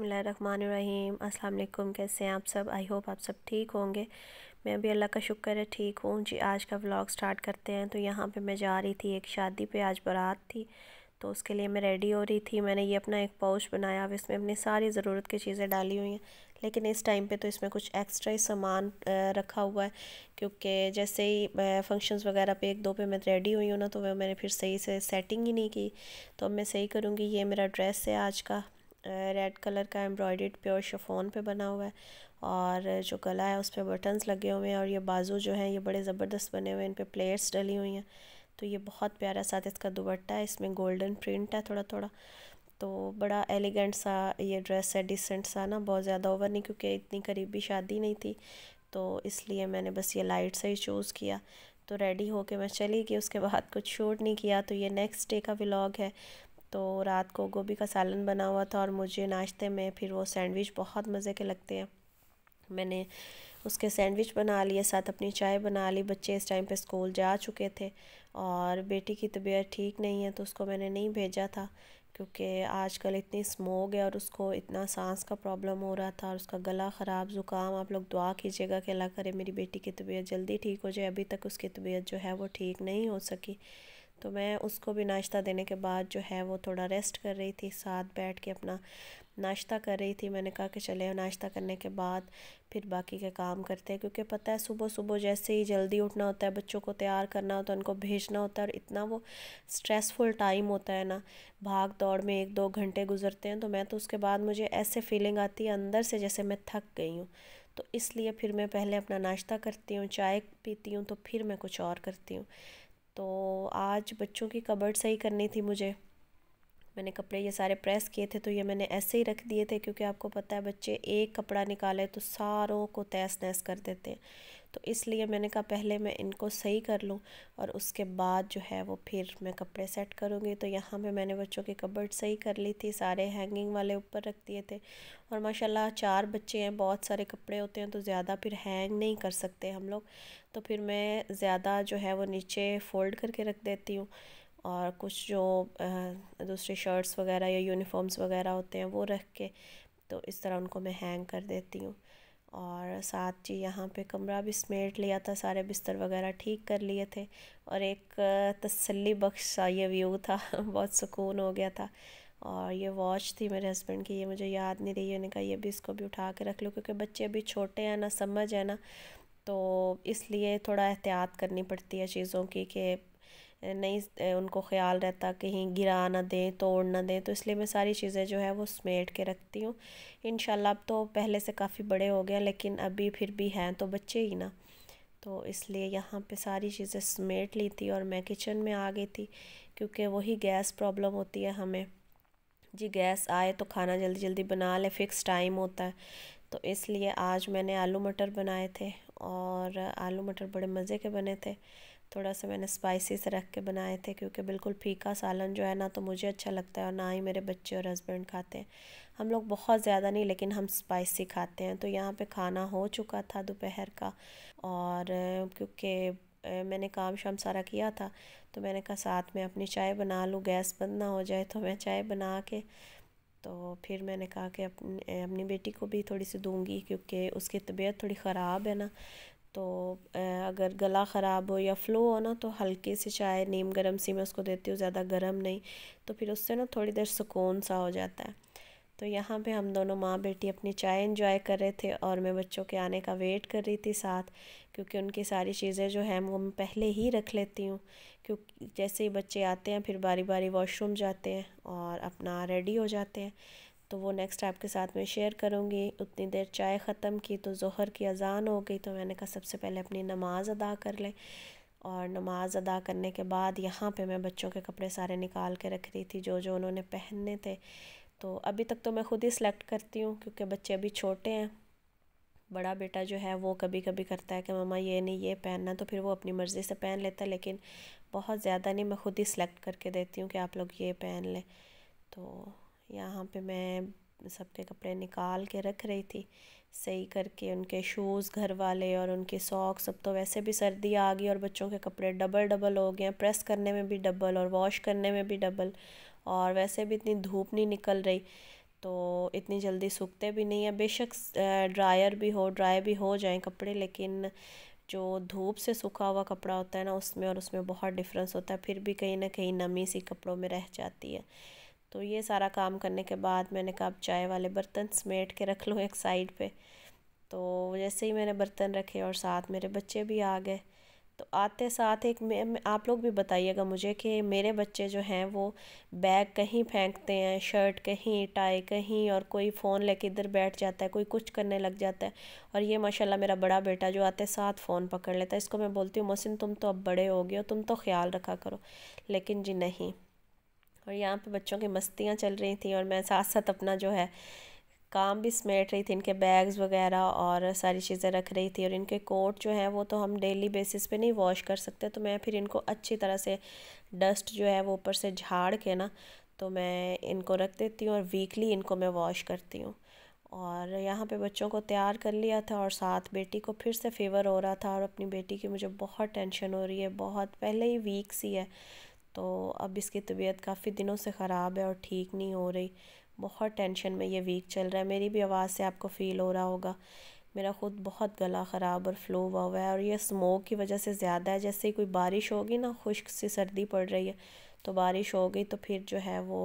बसमीम् अल्लाम कैसे हैं आप सब आई होप आप सब ठीक होंगे मैं भी अल्लाह का शुक्र है ठीक हूँ जी आज का व्लॉग स्टार्ट करते हैं तो यहाँ पे मैं जा रही थी एक शादी पे आज बारात थी तो उसके लिए मैं रेडी हो रही थी मैंने ये अपना एक पाउच बनाया अब इसमें अपनी सारी ज़रूरत की चीज़ें डाली हुई हैं लेकिन इस टाइम पे तो इसमें कुछ एक्स्ट्रा ही सामान रखा हुआ है क्योंकि जैसे ही फंक्शंस वगैरह पे एक दो पे मैं रेडी हुई हूँ ना तो वह मैंने फिर सही से सेटिंग ही नहीं की तो अब मैं सही करूँगी ये मेरा ड्रेस है आज का रेड कलर का एम्ब्रॉयड प्योर शफोन पे बना हुआ है और जो गला है उस पर बटन्स लगे हुए हैं और ये बाजू जो हैं ये बड़े ज़बरदस्त बने हुए हैं इन पर प्लेयर्स डली हुई हैं तो ये बहुत प्यारा साथ इसका दुबट्टा है इसमें गोल्डन प्रिंट है थोड़ा थोड़ा तो बड़ा एलिगेंट सा ये ड्रेस है डिसेंट सा ना बहुत ज़्यादा ओवर नहीं क्योंकि इतनी करीबी शादी नहीं थी तो इसलिए मैंने बस ये लाइट से ही चूज़ किया तो रेडी होके मैं चली गई उसके बाद कुछ शूट नहीं किया तो ये नेक्स्ट डे का व्लॉग है तो रात को गोभी का सालन बना हुआ था और मुझे नाश्ते में फिर वो सैंडविच बहुत मज़े के लगते हैं मैंने उसके सैंडविच बना लिए साथ अपनी चाय बना ली बच्चे इस टाइम पे स्कूल जा चुके थे और बेटी की तबीयत ठीक नहीं है तो उसको मैंने नहीं भेजा था क्योंकि आजकल इतनी स्मोग है और उसको इतना सांस का प्रॉब्लम हो रहा था और उसका गला ख़राब ज़ुकाम आप लोग दुआ कीजिएगा कि अल्लाह करे मेरी बेटी की तबीयत जल्दी ठीक हो जाए अभी तक उसकी तबीयत जो है वो ठीक नहीं हो सकी तो मैं उसको भी नाश्ता देने के बाद जो है वो थोड़ा रेस्ट कर रही थी साथ बैठ के अपना नाश्ता कर रही थी मैंने कहा कि चले नाश्ता करने के बाद फिर बाकी के काम करते हैं क्योंकि पता है सुबह सुबह जैसे ही जल्दी उठना होता है बच्चों को तैयार करना होता है उनको भेजना होता है और इतना वो स्ट्रेसफुल टाइम होता है ना भाग दौड़ में एक दो घंटे गुजरते हैं तो मैं तो उसके बाद मुझे ऐसे फीलिंग आती है अंदर से जैसे मैं थक गई हूँ तो इसलिए फिर मैं पहले अपना नाश्ता करती हूँ चाय पीती हूँ तो फिर मैं कुछ और करती हूँ तो आज बच्चों की कबर्ड सही करनी थी मुझे मैंने कपड़े ये सारे प्रेस किए थे तो ये मैंने ऐसे ही रख दिए थे क्योंकि आपको पता है बच्चे एक कपड़ा निकाले तो सारों को तैस नहस कर देते हैं तो इसलिए मैंने कहा पहले मैं इनको सही कर लूँ और उसके बाद जो है वो फिर मैं कपड़े सेट करूँगी तो यहाँ पे मैंने बच्चों के कबर्ड सही कर ली थी सारे हैंगिंग वाले ऊपर रख दिए थे और माशाल्लाह चार बच्चे हैं बहुत सारे कपड़े होते हैं तो ज़्यादा फिर हैंग नहीं कर सकते हम लोग तो फिर मैं ज़्यादा जो है वो नीचे फ़ोल्ड करके रख देती हूँ और कुछ जो दूसरे शर्ट्स वगैरह या यूनिफॉर्म्स वगैरह होते हैं वो रख के तो इस तरह उनको मैं हैंग कर देती हूँ और साथ ही यहाँ पे कमरा भी समेट लिया था सारे बिस्तर वगैरह ठीक कर लिए थे और एक तसल्ली बख्श ये व्यू था बहुत सुकून हो गया था और ये वॉच थी मेरे हस्बैंड की ये मुझे याद नहीं रही उन्होंने कहा ये भी इसको भी उठा के रख लो क्योंकि बच्चे अभी छोटे हैं ना समझ है ना तो इसलिए थोड़ा एहतियात करनी पड़ती है चीज़ों की कि नहीं उनको ख्याल रहता कहीं गिरा ना दें तोड़ ना दें तो इसलिए मैं सारी चीज़ें जो है वो समेट के रखती हूँ इन अब तो पहले से काफ़ी बड़े हो गए लेकिन अभी फिर भी हैं तो बच्चे ही ना तो इसलिए यहाँ पे सारी चीज़ें समेट ली थी और मैं किचन में आ गई थी क्योंकि वही गैस प्रॉब्लम होती है हमें जी गैस आए तो खाना जल्दी जल्दी बना ले फिक्स टाइम होता है तो इसलिए आज मैंने आलू मटर बनाए थे और आलू मटर बड़े मज़े के बने थे थोड़ा सा मैंने से रख के बनाए थे क्योंकि बिल्कुल फीका सालन जो है ना तो मुझे अच्छा लगता है और ना ही मेरे बच्चे और हस्बैंड खाते हैं हम लोग बहुत ज़्यादा नहीं लेकिन हम स्पाइसी खाते हैं तो यहाँ पे खाना हो चुका था दोपहर का और क्योंकि मैंने काम शाम सारा किया था तो मैंने कहा साथ में अपनी चाय बना लूँ गैस बंद ना हो जाए तो मैं चाय बना के तो फिर मैंने कहा कि अपनी बेटी को भी थोड़ी सी दूंगी क्योंकि उसकी तबीयत थोड़ी ख़राब है ना तो अगर गला ख़राब हो या फ़्लो हो ना तो हल्के से चाय नीम गर्म सी मैं उसको देती हूँ ज़्यादा गर्म नहीं तो फिर उससे ना थोड़ी देर सुकून सा हो जाता है तो यहाँ पे हम दोनों माँ बेटी अपनी चाय इन्जॉय कर रहे थे और मैं बच्चों के आने का वेट कर रही थी साथ क्योंकि उनकी सारी चीज़ें जो हैं वो मैं पहले ही रख लेती हूँ क्योंकि जैसे ही बच्चे आते हैं फिर बारी बारी वॉशरूम जाते हैं और अपना रेडी हो जाते हैं तो वो नेक्स्ट आपके साथ में शेयर करूँगी उतनी देर चाय ख़त्म की तो जहर की अज़ान हो गई तो मैंने कहा सबसे पहले अपनी नमाज़ अदा कर लें और नमाज़ अदा करने के बाद यहाँ पे मैं बच्चों के कपड़े सारे निकाल के रख रही थी जो जो उन्होंने पहनने थे तो अभी तक तो मैं ख़ुद ही सिलेक्ट करती हूँ क्योंकि बच्चे अभी छोटे हैं बड़ा बेटा जो है वो कभी कभी करता है कि मम्मा ये नहीं ये पहनना तो फिर वो अपनी मर्ज़ी से पहन लेता है लेकिन बहुत ज़्यादा नहीं मैं ख़ुद ही सिलेक्ट करके देती हूँ कि आप लोग ये पहन लें तो यहाँ पे मैं सबके कपड़े निकाल के रख रही थी सही करके उनके शूज़ घर वाले और उनके सॉक्स सब तो वैसे भी सर्दी आ गई और बच्चों के कपड़े डबल डबल हो गए हैं प्रेस करने में भी डबल और वॉश करने में भी डबल और वैसे भी इतनी धूप नहीं निकल रही तो इतनी जल्दी सूखते भी नहीं है बेशक ड्रायर भी हो ड्राई भी हो जाएं कपड़े लेकिन जो धूप से सूखा हुआ कपड़ा होता है ना उसमें और उसमें बहुत डिफरेंस होता है फिर भी कहीं ना कहीं नमी सी कपड़ों में रह जाती है तो ये सारा काम करने के बाद मैंने कहा अब चाय वाले बर्तन समेट के रख लूँ एक साइड पे तो जैसे ही मैंने बर्तन रखे और साथ मेरे बच्चे भी आ गए तो आते साथ एक मैं आप लोग भी बताइएगा मुझे कि मेरे बच्चे जो हैं वो बैग कहीं फेंकते हैं शर्ट कहीं टाई कहीं और कोई फ़ोन लेके इधर बैठ जाता है कोई कुछ करने लग जाता है और ये माशाल्लाह मेरा बड़ा बेटा जो आते साथ फ़ोन पकड़ लेता है इसको मैं बोलती हूँ मोहसिन तुम तो अब बड़े हो गए हो तुम तो ख्याल रखा करो लेकिन जी नहीं और यहाँ पे बच्चों की मस्तियाँ चल रही थी और मैं साथ साथ अपना जो है काम भी समेट रही थी इनके बैग्स वगैरह और सारी चीज़ें रख रही थी और इनके कोट जो हैं वो तो हम डेली बेसिस पे नहीं वॉश कर सकते तो मैं फिर इनको अच्छी तरह से डस्ट जो है वो ऊपर से झाड़ के ना तो मैं इनको रख देती हूँ और वीकली इनको मैं वॉश करती हूँ और यहाँ पे बच्चों को तैयार कर लिया था और साथ बेटी को फिर से फीवर हो रहा था और अपनी बेटी की मुझे बहुत टेंशन हो रही है बहुत पहले ही वीक सी है तो अब इसकी तबीयत काफ़ी दिनों से ख़राब है और ठीक नहीं हो रही बहुत टेंशन में ये वीक चल रहा है मेरी भी आवाज़ से आपको फ़ील हो रहा होगा मेरा ख़ुद बहुत गला ख़राब और फ्लो हुआ हुआ है और ये स्मोक की वजह से ज़्यादा है जैसे कोई बारिश होगी ना खुश्क सी सर्दी पड़ रही है तो बारिश हो गई तो फिर जो है वो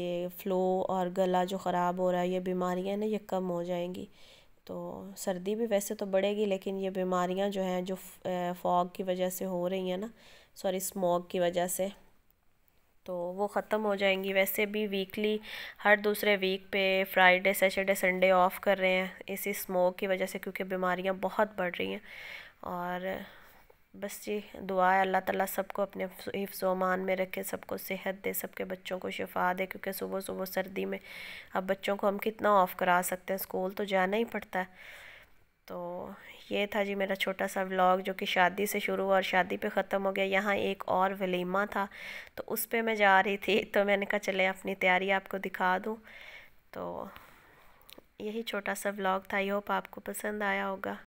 ये फ्लो और गला जो ख़राब हो रहा है ये बीमारियाँ ना ये कम हो जाएंगी तो सर्दी भी वैसे तो बढ़ेगी लेकिन ये बीमारियां जो हैं जो फॉग की वजह से हो रही हैं ना सॉरी स्मॉग की वजह से तो वो ख़त्म हो जाएंगी वैसे भी वीकली हर दूसरे वीक पे फ्राइडे सैटरडे संडे ऑफ़ कर रहे हैं इसी स्मोक की वजह से क्योंकि बीमारियां बहुत बढ़ रही हैं और बस जी दुआ है अल्लाह ताला सबको अपने हिफ्स वमान में रखे सबको सेहत दे सबके बच्चों को शिफा दे क्योंकि सुबह सुबह सर्दी में अब बच्चों को हम कितना ऑफ़ करा सकते हैं स्कूल तो जाना ही पड़ता है तो ये था जी मेरा छोटा सा व्लॉग जो कि शादी से शुरू हुआ और शादी पे ख़त्म हो गया यहाँ एक और वलीमा था तो उस पर मैं जा रही थी तो मैंने कहा चले अपनी तैयारी आपको दिखा दूँ तो यही छोटा सा व्लॉग था आई होप आपको पसंद आया होगा